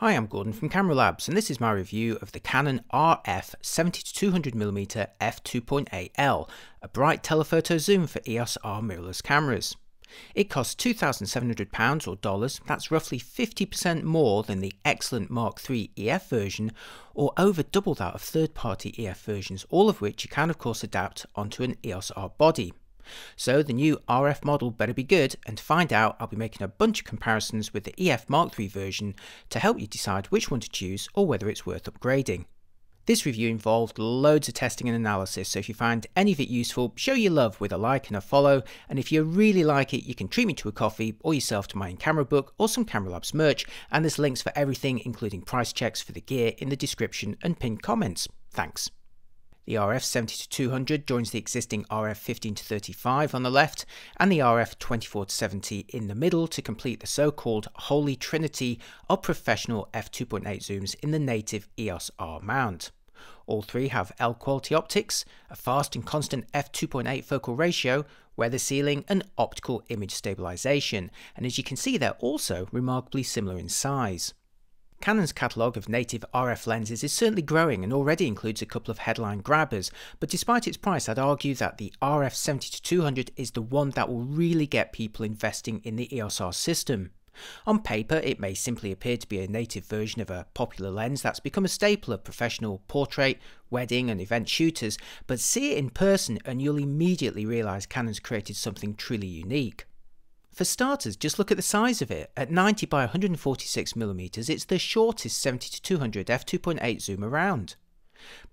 Hi, I'm Gordon from Camera Labs, and this is my review of the Canon RF 70-200mm f2.8L, a bright telephoto zoom for EOS R mirrorless cameras. It costs £2,700 or dollars, that's roughly 50% more than the excellent Mark III EF version, or over double that of third-party EF versions, all of which you can of course adapt onto an EOS R body. So the new RF model better be good and to find out I'll be making a bunch of comparisons with the EF Mark III version to help you decide which one to choose or whether it's worth upgrading. This review involved loads of testing and analysis, so if you find any of it useful, show your love with a like and a follow, and if you really like it, you can treat me to a coffee or yourself to my in-camera book or some Camera Labs merch, and there's links for everything including price checks for the gear in the description and pinned comments. Thanks. The RF 70-200 joins the existing RF 15-35 on the left and the RF 24-70 in the middle to complete the so-called holy trinity of professional f2.8 zooms in the native EOS R mount. All three have L quality optics, a fast and constant f2.8 focal ratio, weather sealing and optical image stabilization, and as you can see they're also remarkably similar in size. Canon's catalogue of native RF lenses is certainly growing and already includes a couple of headline grabbers, but despite its price I'd argue that the RF70-200 is the one that will really get people investing in the EOS R system. On paper, it may simply appear to be a native version of a popular lens that's become a staple of professional portrait, wedding and event shooters, but see it in person and you'll immediately realise Canon's created something truly unique. For starters, just look at the size of it. At 90 by 146mm, it's the shortest 70-200 f2.8 zoom around.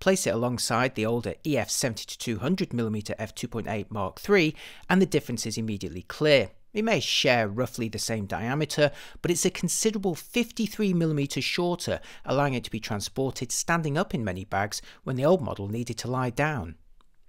Place it alongside the older EF 70-200mm f2.8 Mark III and the difference is immediately clear. It may share roughly the same diameter, but it's a considerable 53mm shorter, allowing it to be transported standing up in many bags when the old model needed to lie down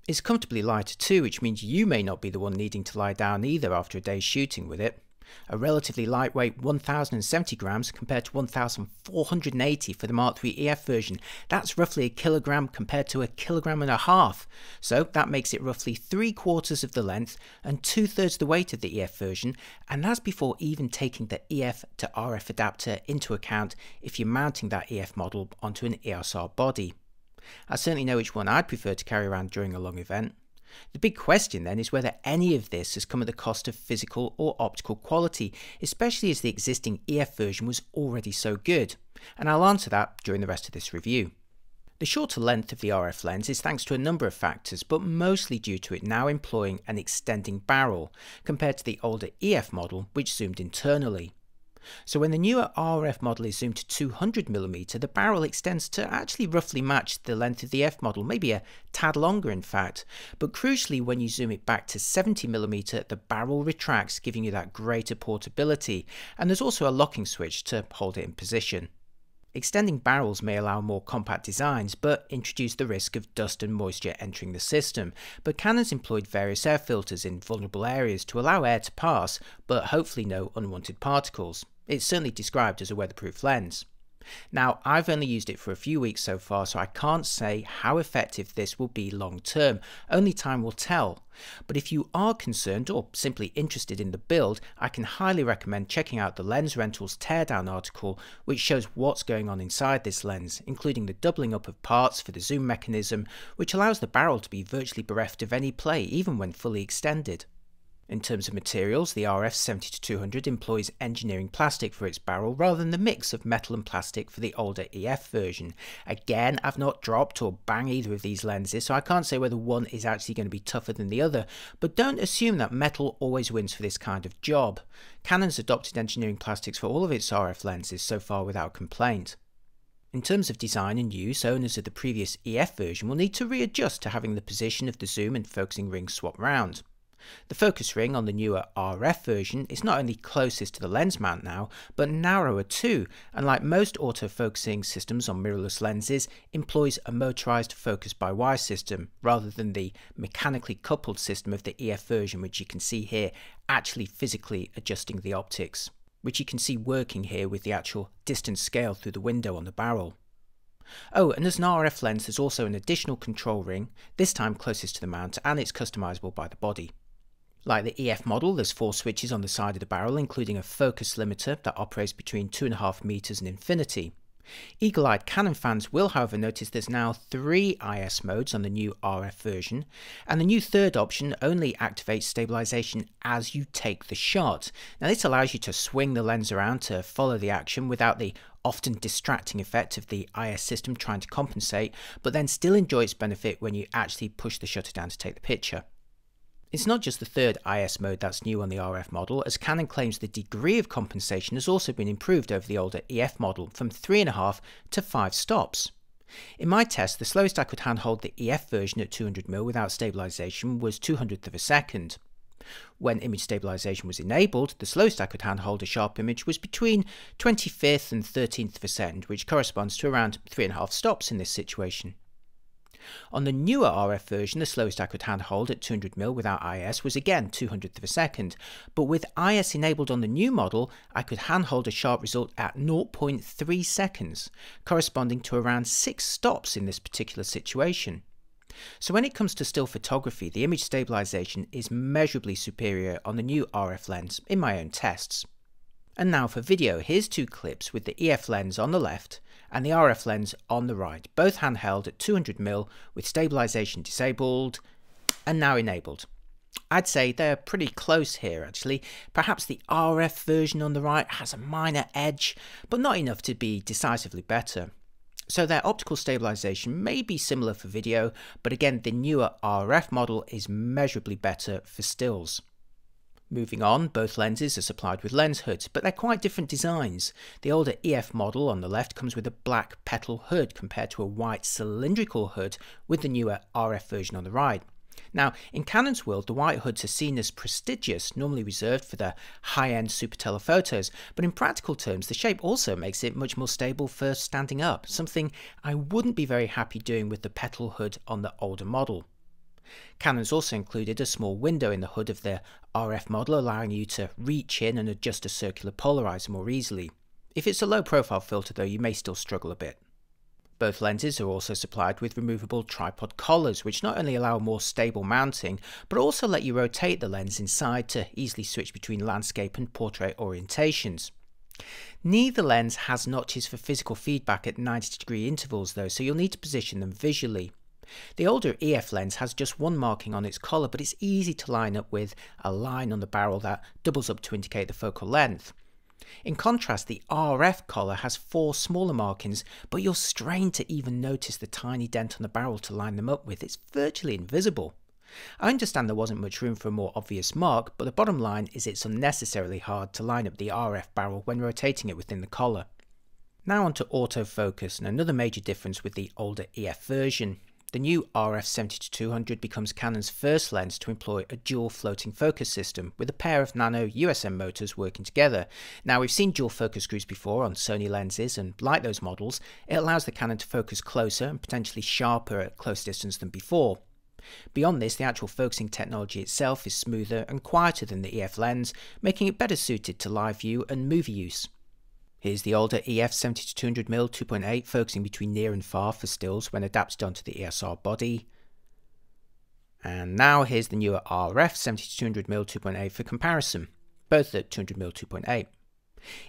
is comfortably lighter too, which means you may not be the one needing to lie down either after a day's shooting with it. A relatively lightweight 1070 grams compared to 1480 for the Mark III EF version. That's roughly a kilogram compared to a kilogram and a half. So that makes it roughly three quarters of the length and two thirds the weight of the EF version, and that's before even taking the EF to RF adapter into account if you're mounting that EF model onto an ESR body. I certainly know which one I'd prefer to carry around during a long event. The big question then is whether any of this has come at the cost of physical or optical quality, especially as the existing EF version was already so good, and I'll answer that during the rest of this review. The shorter length of the RF lens is thanks to a number of factors, but mostly due to it now employing an extending barrel, compared to the older EF model which zoomed internally. So when the newer RF model is zoomed to 200mm, the barrel extends to actually roughly match the length of the F model, maybe a tad longer in fact. But crucially, when you zoom it back to 70mm, the barrel retracts, giving you that greater portability. And there's also a locking switch to hold it in position. Extending barrels may allow more compact designs, but introduce the risk of dust and moisture entering the system. But Canon's employed various air filters in vulnerable areas to allow air to pass, but hopefully no unwanted particles. It's certainly described as a weatherproof lens. Now, I've only used it for a few weeks so far, so I can't say how effective this will be long term. Only time will tell. But if you are concerned or simply interested in the build, I can highly recommend checking out the Lens Rentals teardown article, which shows what's going on inside this lens, including the doubling up of parts for the zoom mechanism, which allows the barrel to be virtually bereft of any play even when fully extended. In terms of materials, the RF 70-200 employs engineering plastic for its barrel rather than the mix of metal and plastic for the older EF version. Again, I've not dropped or banged either of these lenses, so I can't say whether one is actually going to be tougher than the other, but don't assume that metal always wins for this kind of job. Canon's adopted engineering plastics for all of its RF lenses so far without complaint. In terms of design and use, owners of the previous EF version will need to readjust to having the position of the zoom and focusing ring swap round. The focus ring on the newer RF version is not only closest to the lens mount now, but narrower too, and like most autofocusing systems on mirrorless lenses, employs a motorized focus by wire system rather than the mechanically coupled system of the EF version which you can see here actually physically adjusting the optics, which you can see working here with the actual distance scale through the window on the barrel. Oh, and as an RF lens, there's also an additional control ring, this time closest to the mount, and it's customizable by the body. Like the EF model, there's four switches on the side of the barrel, including a focus limiter that operates between 2.5 meters and infinity. Eagle-eyed Canon fans will however notice there's now three IS modes on the new RF version, and the new third option only activates stabilisation as you take the shot. Now this allows you to swing the lens around to follow the action without the often distracting effect of the IS system trying to compensate, but then still enjoy its benefit when you actually push the shutter down to take the picture. It's not just the third IS mode that's new on the RF model, as Canon claims the degree of compensation has also been improved over the older EF model from 3.5 to 5 stops. In my test, the slowest I could handhold the EF version at 200mm without stabilisation was 200th of a second. When image stabilisation was enabled, the slowest I could handhold a sharp image was between 25th and 13th of a second, which corresponds to around 3.5 stops in this situation. On the newer RF version, the slowest I could handhold at 200mm without IS was again 200th of a second, but with IS enabled on the new model, I could handhold a sharp result at 0.3 seconds, corresponding to around 6 stops in this particular situation. So when it comes to still photography, the image stabilization is measurably superior on the new RF lens in my own tests. And now for video, here's two clips with the EF lens on the left and the RF lens on the right, both handheld at 200mm with stabilisation disabled and now enabled. I'd say they're pretty close here actually. Perhaps the RF version on the right has a minor edge, but not enough to be decisively better. So their optical stabilization may be similar for video, but again the newer RF model is measurably better for stills. Moving on, both lenses are supplied with lens hoods, but they're quite different designs. The older EF model on the left comes with a black petal hood compared to a white cylindrical hood with the newer RF version on the right. Now, in Canon's world, the white hoods are seen as prestigious, normally reserved for the high-end super telephotos, but in practical terms, the shape also makes it much more stable for standing up, something I wouldn't be very happy doing with the petal hood on the older model. Canon's also included a small window in the hood of their RF model allowing you to reach in and adjust a circular polarizer more easily. If it's a low profile filter though you may still struggle a bit. Both lenses are also supplied with removable tripod collars, which not only allow more stable mounting, but also let you rotate the lens inside to easily switch between landscape and portrait orientations. Neither lens has notches for physical feedback at 90 degree intervals though, so you'll need to position them visually. The older EF lens has just one marking on its collar, but it's easy to line up with a line on the barrel that doubles up to indicate the focal length. In contrast, the RF collar has four smaller markings, but you're strained to even notice the tiny dent on the barrel to line them up with. It's virtually invisible. I understand there wasn't much room for a more obvious mark, but the bottom line is it's unnecessarily hard to line up the RF barrel when rotating it within the collar. Now onto autofocus and another major difference with the older EF version. The new RF7200 becomes Canon's first lens to employ a dual floating focus system with a pair of nano USM motors working together. Now we've seen dual focus screws before on Sony lenses and like those models, it allows the Canon to focus closer and potentially sharper at close distance than before. Beyond this, the actual focusing technology itself is smoother and quieter than the EF lens, making it better suited to live view and movie use. Here's the older EF 70-200mm 2.8 focusing between near and far for stills when adapted onto the ESR body. And now here's the newer RF 70-200mm 2.8 for comparison, both at 200mm 2.8.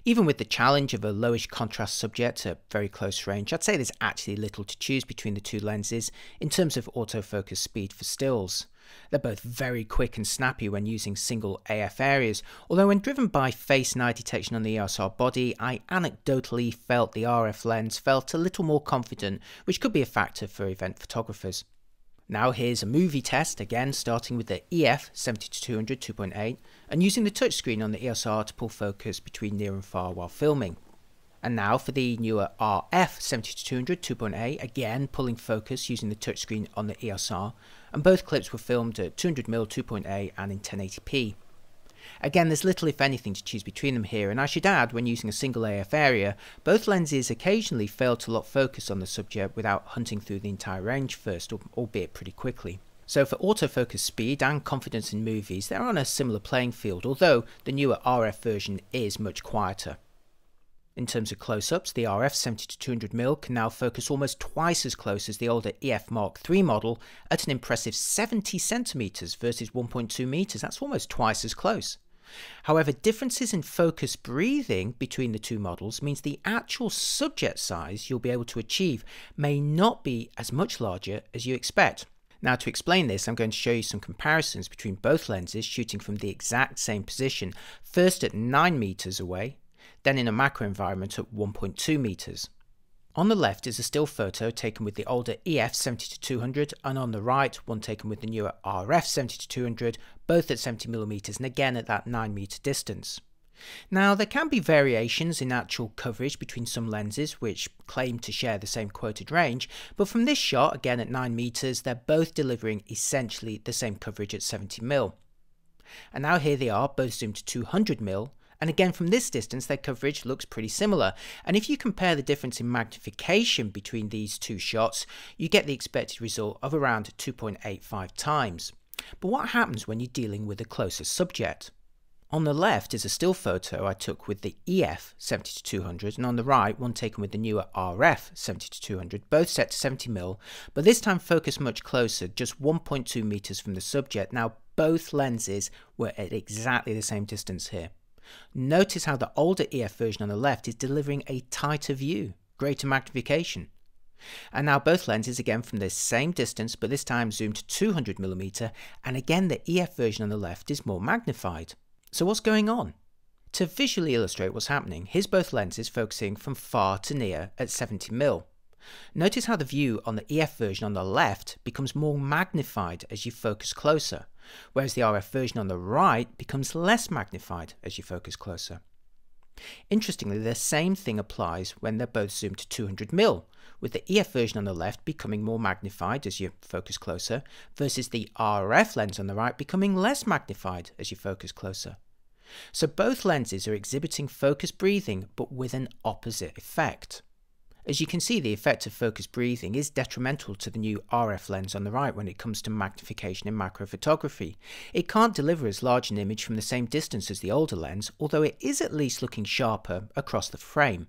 Even with the challenge of a lowish contrast subject at very close range, I'd say there's actually little to choose between the two lenses in terms of autofocus speed for stills. They're both very quick and snappy when using single AF areas, although when driven by face and eye detection on the ESR body, I anecdotally felt the RF lens felt a little more confident, which could be a factor for event photographers. Now here's a movie test, again starting with the EF 7200 2.8 and using the touchscreen on the ESR to pull focus between near and far while filming. And now for the newer RF 7200 2.8, again pulling focus using the touchscreen on the ESR and both clips were filmed at 200mm 2.8 and in 1080p. Again, there's little if anything to choose between them here, and I should add, when using a single AF area, both lenses occasionally fail to lock focus on the subject without hunting through the entire range first, albeit pretty quickly. So for autofocus speed and confidence in movies, they're on a similar playing field, although the newer RF version is much quieter. In terms of close-ups, the RF 70-200mm can now focus almost twice as close as the older EF Mark III model at an impressive 70 centimeters versus 1.2 meters. That's almost twice as close. However, differences in focus breathing between the two models means the actual subject size you'll be able to achieve may not be as much larger as you expect. Now to explain this, I'm going to show you some comparisons between both lenses shooting from the exact same position, first at 9 meters away then in a macro environment at 1.2 metres. On the left is a still photo taken with the older EF 70-200 and on the right one taken with the newer RF 70-200, both at 70mm and again at that 9m distance. Now there can be variations in actual coverage between some lenses which claim to share the same quoted range, but from this shot again at 9m they're both delivering essentially the same coverage at 70mm. And now here they are both zoomed to 200mm and again, from this distance, their coverage looks pretty similar. And if you compare the difference in magnification between these two shots, you get the expected result of around 2.85 times. But what happens when you're dealing with a closer subject? On the left is a still photo I took with the EF 70-200 and on the right one taken with the newer RF 70-200, both set to 70mm, but this time focused much closer, just 1.2 meters from the subject. Now both lenses were at exactly the same distance here. Notice how the older EF version on the left is delivering a tighter view, greater magnification. And now both lenses again from the same distance, but this time zoomed 200mm, and again the EF version on the left is more magnified. So what's going on? To visually illustrate what's happening, here's both lenses focusing from far to near at 70mm. Notice how the view on the EF version on the left becomes more magnified as you focus closer, whereas the RF version on the right becomes less magnified as you focus closer. Interestingly, the same thing applies when they're both zoomed to 200mm, with the EF version on the left becoming more magnified as you focus closer, versus the RF lens on the right becoming less magnified as you focus closer. So both lenses are exhibiting focus breathing but with an opposite effect. As you can see, the effect of focused breathing is detrimental to the new RF lens on the right when it comes to magnification in macrophotography. It can't deliver as large an image from the same distance as the older lens, although it is at least looking sharper across the frame.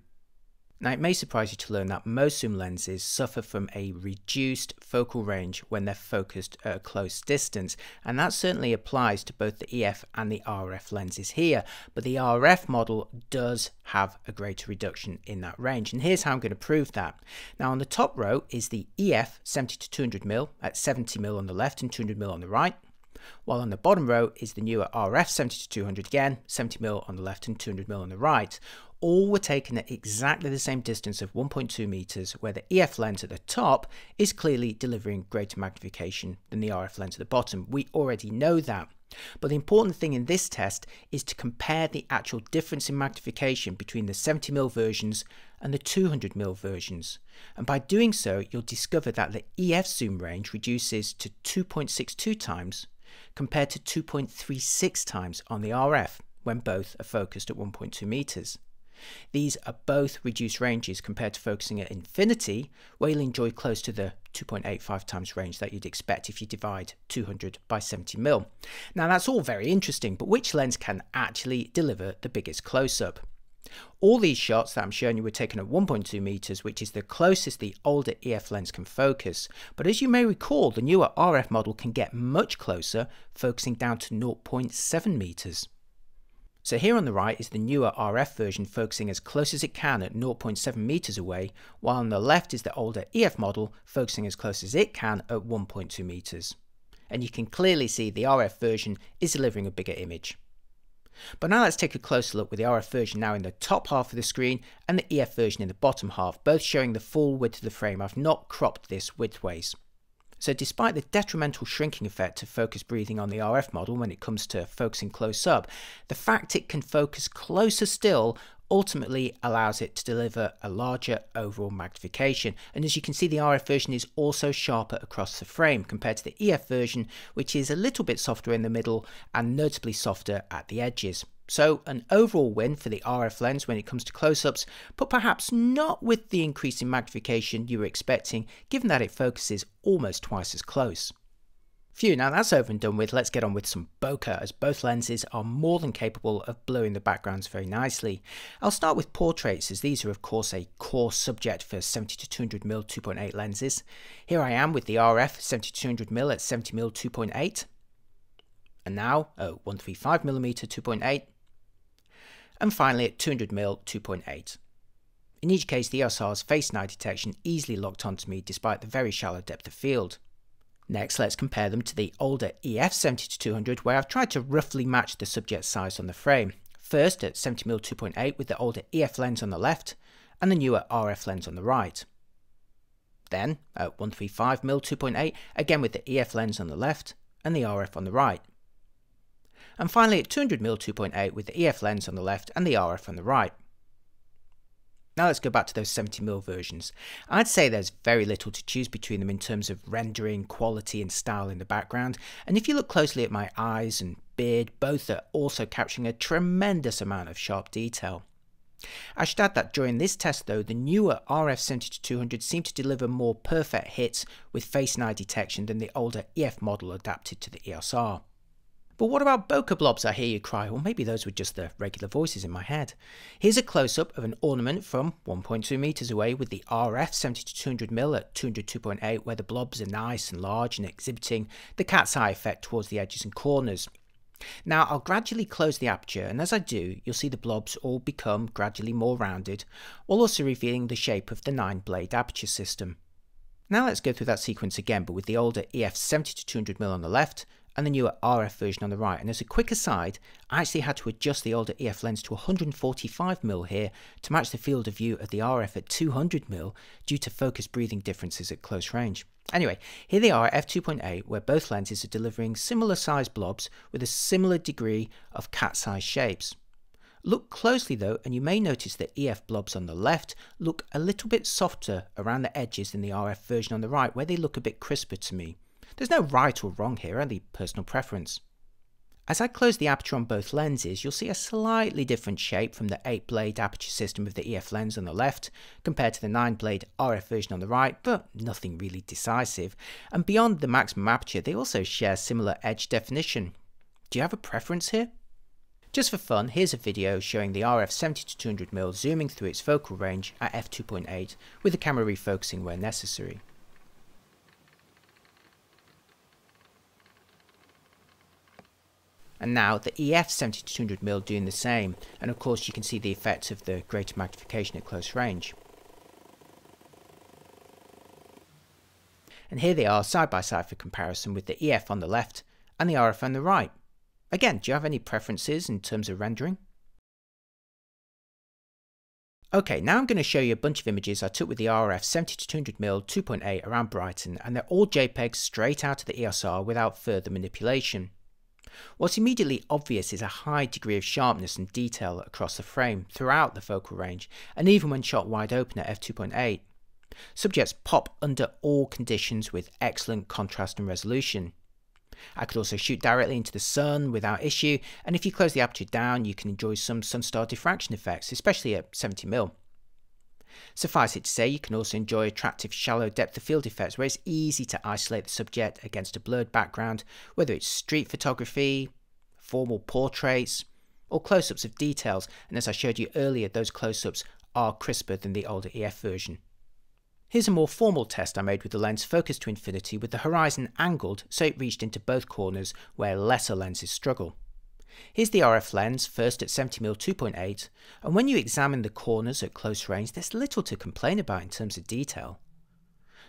Now it may surprise you to learn that most zoom lenses suffer from a reduced focal range when they're focused at a close distance and that certainly applies to both the EF and the RF lenses here but the RF model does have a greater reduction in that range and here's how I'm going to prove that. Now on the top row is the EF 70 to 200mm at 70mm on the left and 200mm on the right while on the bottom row is the newer RF 70-200 again, 70mm on the left and 200mm on the right. All were taken at exactly the same distance of 1.2 meters where the EF lens at the top is clearly delivering greater magnification than the RF lens at the bottom. We already know that. But the important thing in this test is to compare the actual difference in magnification between the 70mm versions and the 200mm versions. And by doing so, you'll discover that the EF zoom range reduces to 2.62 times compared to 2.36 times on the RF when both are focused at 1.2 meters. These are both reduced ranges compared to focusing at infinity, where you'll enjoy close to the 2.85 times range that you'd expect if you divide 200 by 70 mil. Now that's all very interesting, but which lens can actually deliver the biggest close-up? All these shots that I'm showing you were taken at 1.2 meters, which is the closest the older EF lens can focus. But as you may recall, the newer RF model can get much closer, focusing down to 0.7 meters. So here on the right is the newer RF version focusing as close as it can at 0.7 meters away, while on the left is the older EF model focusing as close as it can at 1.2 meters. And you can clearly see the RF version is delivering a bigger image. But now let's take a closer look with the RF version now in the top half of the screen and the EF version in the bottom half, both showing the full width of the frame. I've not cropped this widthways. So despite the detrimental shrinking effect of focus breathing on the RF model when it comes to focusing close up, the fact it can focus closer still ultimately allows it to deliver a larger overall magnification. And as you can see, the RF version is also sharper across the frame compared to the EF version, which is a little bit softer in the middle and notably softer at the edges. So an overall win for the RF lens when it comes to close-ups, but perhaps not with the increase in magnification you were expecting, given that it focuses almost twice as close. Phew, now that's over and done with, let's get on with some bokeh as both lenses are more than capable of blurring the backgrounds very nicely. I'll start with portraits as these are of course a core subject for 70-200mm 2.8 lenses. Here I am with the RF 70-200mm at 70mm 2.8 and now at 135mm 2.8 and finally at 200mm 2.8. In each case the EOS R's face and eye detection easily locked onto me despite the very shallow depth of field. Next, let's compare them to the older EF70-200 where I've tried to roughly match the subject size on the frame. First at 70mm 2.8 with the older EF lens on the left and the newer RF lens on the right. Then at 135mm 2.8 again with the EF lens on the left and the RF on the right. And finally at 200mm 2.8 with the EF lens on the left and the RF on the right. Now let's go back to those 70mm versions. I'd say there's very little to choose between them in terms of rendering, quality and style in the background, and if you look closely at my eyes and beard, both are also capturing a tremendous amount of sharp detail. I should add that during this test though, the newer rf 200 seemed to deliver more perfect hits with face and eye detection than the older EF model adapted to the EOS R. But what about bokeh blobs, I hear you cry? Well, maybe those were just the regular voices in my head. Here's a close-up of an ornament from 1.2 metres away with the RF 70-200mm at 202.8 where the blobs are nice and large and exhibiting the cat's eye effect towards the edges and corners. Now I'll gradually close the aperture and as I do you'll see the blobs all become gradually more rounded while also revealing the shape of the 9 blade aperture system. Now let's go through that sequence again but with the older EF 70-200mm on the left and the newer RF version on the right. And as a quick aside, I actually had to adjust the older EF lens to 145mm here to match the field of view of the RF at 200mm due to focus breathing differences at close range. Anyway, here they are at f2.8 where both lenses are delivering similar sized blobs with a similar degree of cat's eye shapes. Look closely though and you may notice that EF blobs on the left look a little bit softer around the edges than the RF version on the right where they look a bit crisper to me. There's no right or wrong here, only personal preference. As I close the aperture on both lenses, you'll see a slightly different shape from the 8-blade aperture system of the EF lens on the left, compared to the 9-blade RF version on the right, but nothing really decisive. And beyond the maximum aperture, they also share similar edge definition. Do you have a preference here? Just for fun, here's a video showing the RF 70-200mm zooming through its focal range at f2.8 with the camera refocusing where necessary. and now the EF 7200 mm doing the same, and of course you can see the effects of the greater magnification at close range. And here they are side by side for comparison with the EF on the left and the RF on the right. Again, do you have any preferences in terms of rendering? Okay, now I'm going to show you a bunch of images I took with the RF 70-200mm 2.8 around Brighton and they're all JPEGs straight out of the ESR without further manipulation. What's immediately obvious is a high degree of sharpness and detail across the frame throughout the focal range and even when shot wide open at f2.8. Subjects pop under all conditions with excellent contrast and resolution. I could also shoot directly into the sun without issue and if you close the aperture down you can enjoy some sunstar diffraction effects especially at 70mm. Suffice it to say, you can also enjoy attractive shallow depth of field effects where it's easy to isolate the subject against a blurred background, whether it's street photography, formal portraits, or close-ups of details, and as I showed you earlier, those close-ups are crisper than the older EF version. Here's a more formal test I made with the lens focused to infinity with the horizon angled so it reached into both corners where lesser lenses struggle. Here's the RF lens, first at 70mm 2.8, and when you examine the corners at close range, there's little to complain about in terms of detail.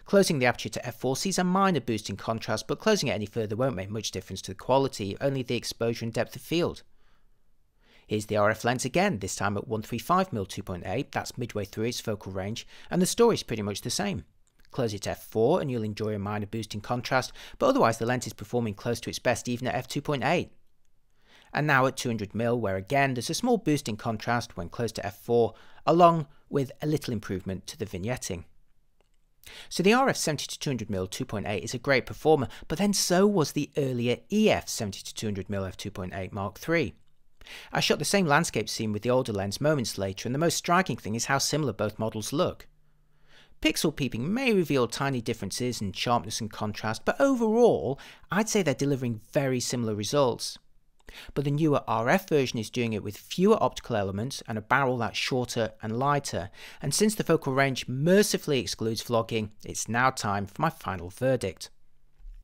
Closing the aperture to f4 sees a minor boost in contrast, but closing it any further won't make much difference to the quality, only the exposure and depth of field. Here's the RF lens again, this time at 135mm 2.8, that's midway through its focal range, and the story's pretty much the same. Close it f4 and you'll enjoy a minor boost in contrast, but otherwise the lens is performing close to its best even at f2.8 and now at 200 mil, where again there's a small boost in contrast when close to f4, along with a little improvement to the vignetting. So the RF 70 200mm 2.8 is a great performer, but then so was the earlier EF 70 200mm f2.8 Mark III. I shot the same landscape scene with the older lens moments later, and the most striking thing is how similar both models look. Pixel peeping may reveal tiny differences in sharpness and contrast, but overall, I'd say they're delivering very similar results. But the newer RF version is doing it with fewer optical elements and a barrel that's shorter and lighter. And since the focal range mercifully excludes vlogging, it's now time for my final verdict.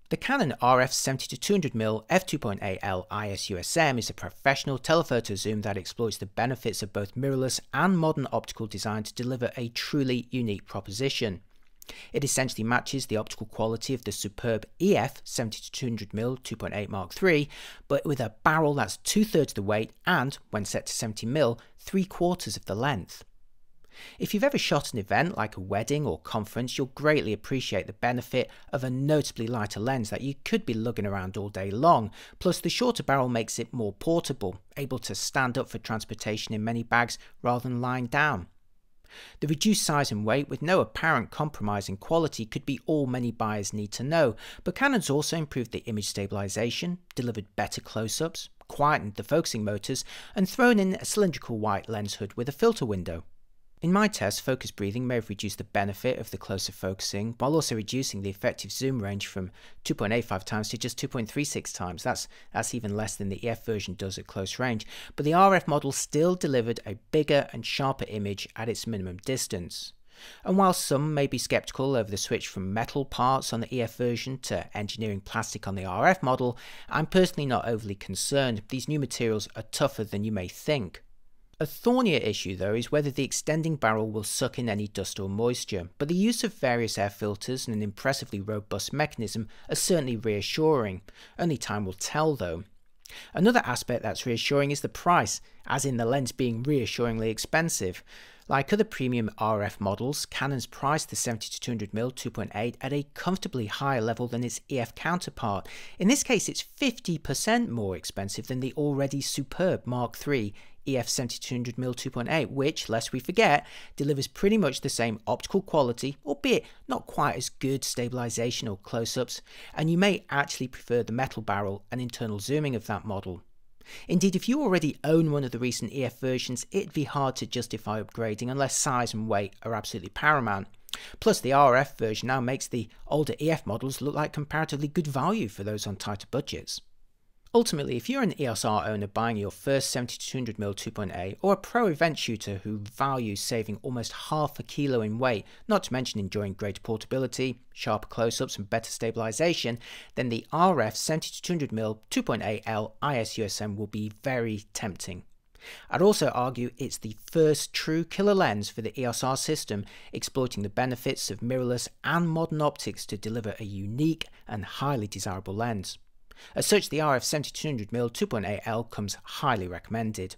The Canon RF 70-200mm f2.8L ISUSM is a professional telephoto zoom that exploits the benefits of both mirrorless and modern optical design to deliver a truly unique proposition. It essentially matches the optical quality of the superb EF 70-200mm 2.8 Mark III, but with a barrel that's two-thirds the weight and, when set to 70mm, three-quarters of the length. If you've ever shot an event like a wedding or conference, you'll greatly appreciate the benefit of a notably lighter lens that you could be lugging around all day long. Plus, the shorter barrel makes it more portable, able to stand up for transportation in many bags rather than lying down. The reduced size and weight, with no apparent compromise in quality, could be all many buyers need to know, but Canon's also improved the image stabilization, delivered better close ups, quietened the focusing motors, and thrown in a cylindrical white lens hood with a filter window. In my test, focus breathing may have reduced the benefit of the closer focusing, while also reducing the effective zoom range from 2.85 times to just 2.36 times. That's, that's even less than the EF version does at close range, but the RF model still delivered a bigger and sharper image at its minimum distance. And while some may be sceptical over the switch from metal parts on the EF version to engineering plastic on the RF model, I'm personally not overly concerned. These new materials are tougher than you may think. A thornier issue though is whether the extending barrel will suck in any dust or moisture, but the use of various air filters and an impressively robust mechanism are certainly reassuring. Only time will tell though. Another aspect that's reassuring is the price, as in the lens being reassuringly expensive. Like other premium RF models, Canon's priced the 70-200mm 2.8 at a comfortably higher level than its EF counterpart. In this case, it's 50% more expensive than the already superb Mark III EF 7200mm 2.8, which, lest we forget, delivers pretty much the same optical quality, albeit not quite as good stabilization or close ups, and you may actually prefer the metal barrel and internal zooming of that model. Indeed, if you already own one of the recent EF versions, it'd be hard to justify upgrading unless size and weight are absolutely paramount. Plus, the RF version now makes the older EF models look like comparatively good value for those on tighter budgets. Ultimately, if you're an ESR owner buying your 1st 7200 mm 2.8 or a pro event shooter who values saving almost half a kilo in weight, not to mention enjoying greater portability, sharper close-ups and better stabilization, then the RF 7200 mm 2.8L ISUSM will be very tempting. I'd also argue it's the first true killer lens for the ESR system, exploiting the benefits of mirrorless and modern optics to deliver a unique and highly desirable lens. As such, the RF7200mm 2.8L comes highly recommended.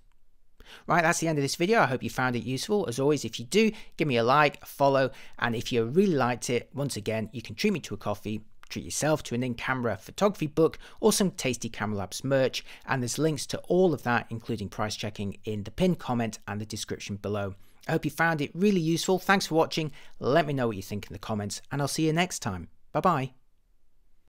Right, that's the end of this video. I hope you found it useful. As always, if you do, give me a like, a follow, and if you really liked it, once again, you can treat me to a coffee, treat yourself to an in-camera photography book or some tasty Camera Labs merch, and there's links to all of that, including price checking, in the pinned comment and the description below. I hope you found it really useful. Thanks for watching. Let me know what you think in the comments, and I'll see you next time. Bye-bye.